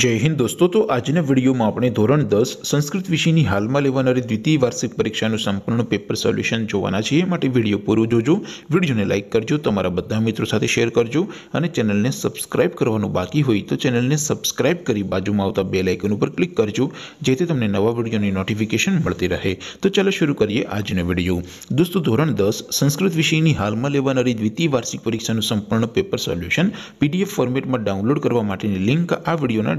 જય હિન્દ દોસ્તો તો આજના વિડીયોમાં આપણે ધોરણ દસ સંસ્કૃત વિષયની હાલમાં લેવાનારી દ્વિતીય વાર્ષિક પરીક્ષાનું સંપૂર્ણ પેપર સોલ્યુશન જોવાના છીએ માટે વિડીયો પૂરો જોજો વિડીયોને લાઇક કરજો તમારા બધા મિત્રો સાથે શેર કરજો અને ચેનલને સબસ્ક્રાઇબ કરવાનું બાકી હોય તો ચેનલને સબસ્ક્રાઇબ કરી બાજુમાં આવતા બે લાઇકન ઉપર ક્લિક કરજો જેથી તમને નવા વિડીયોની નોટિફિકેશન મળતી રહે તો ચાલો શરૂ કરીએ આજનો વિડીયો દોસ્તો ધોરણ દસ સંસ્કૃત વિષયની હાલમાં લેવાનારી દ્વિતીય વાર્ષિક પરીક્ષાનું સંપૂર્ણ પેપર સોલ્યુશન પીડીએફ ફોર્મેટમાં ડાઉનલોડ કરવા માટેની લિંક આ વિડીયોના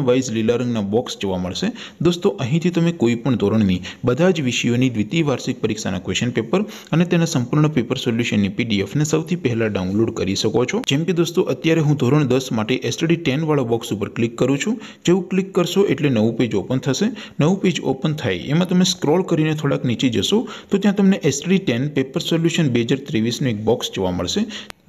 ધોરણ વાઇઝ લીલા રંગના બોક્સ જોવા મળશે દોસ્તો અહીંથી તમે કોઈપણ પણ ધોરણની બધા જ વિષયોની દ્વિતીય વાર્ષિક પરીક્ષાના ક્વેશ્ચન પેપર અને તેના સંપૂર્ણ પેપર સોલ્યુશનની પીડીએફને સૌથી પહેલાં ડાઉનલોડ કરી શકો છો જેમ કે દોસ્તો અત્યારે હું ધોરણ દસ માટે એસટડી ટેન વાળા બોક્સ ઉપર ક્લિક કરું છું જેવું ક્લિક કરશો એટલે નવું પેજ ઓપન થશે નવું પેજ ઓપન થાય એમાં તમે સ્ક્રોલ કરીને થોડાક નીચે જશો તો ત્યાં તમને એસટડી ટેન પેપર સોલ્યુશન બે હજાર ત્રેવીસનું એક બોક્સ જોવા મળશે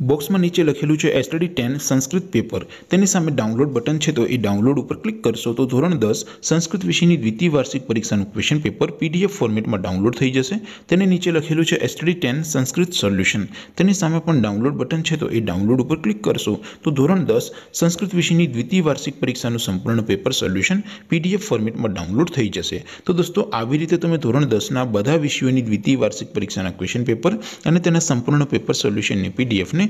બોક્સમાં નીચે લખેલું છે એસટડી ટેન સંસ્કૃત પેપર તેની સામે ડાઉનલોડ બટન છે તો એ ડાઉનલોડ ઉપર ક્લિક કરશો તો ધોરણ દસ સંસ્કૃત વિષયની દ્વિતીય વાર્ષિક પરીક્ષાનું ક્વેશ્ચન પેપર પીડીએફ ફોર્મેટમાં ડાઉનલોડ થઈ જશે તેને નીચે લખેલું છે એસટડી ટેન સંસ્કૃત સોલ્યુશન તેની સામે પણ ડાઉનલોડ બટન છે તો એ ડાઉનલોડ ઉપર ક્લિક કરશો તો ધોરણ દસ સંસ્કૃત વિષયની દ્વિતીય વાર્ષિક પરીક્ષાનું સંપૂર્ણ પેપર સોલ્યુશન પીડીએફ ફોર્મેટમાં ડાઉનલોડ થઈ જશે તો દોસ્તો આવી રીતે તમે ધોરણ દસના બધા વિષયોની દ્વિતીય વાર્ષિક પરીક્ષાના ક્વેશ્ચન પેપર અને તેના સંપૂર્ણ પેપર સોલ્યુશનની પીડીએફને